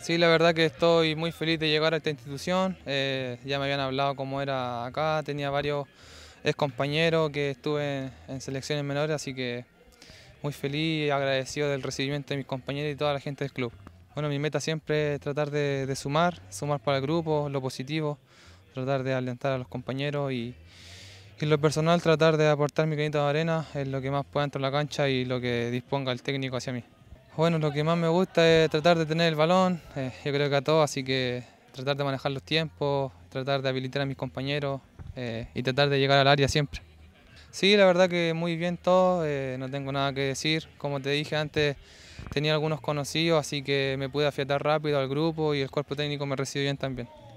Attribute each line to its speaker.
Speaker 1: Sí, la verdad que estoy muy feliz de llegar a esta institución. Eh, ya me habían hablado cómo era acá, tenía varios ex compañeros que estuve en selecciones menores, así que muy feliz y agradecido del recibimiento de mis compañeros y toda la gente del club. Bueno, mi meta siempre es tratar de, sumar, sumar para el grupo, lo positivo, tratar de alentar a los compañeros y, lo personal tratar de aportar mi granito de arena es lo que más pueda entrar de la cancha y lo que disponga el técnico hacia mí. Bueno, lo que más me gusta es tratar de tener el balón, eh, yo creo que a todos, así que tratar de manejar los tiempos, tratar de habilitar a mis compañeros eh, y tratar de llegar al área siempre. Sí, la verdad que muy bien todo, eh, no tengo nada que decir. Como te dije antes, tenía algunos conocidos, así que me pude afiatar rápido al grupo y el cuerpo técnico me recibió bien también.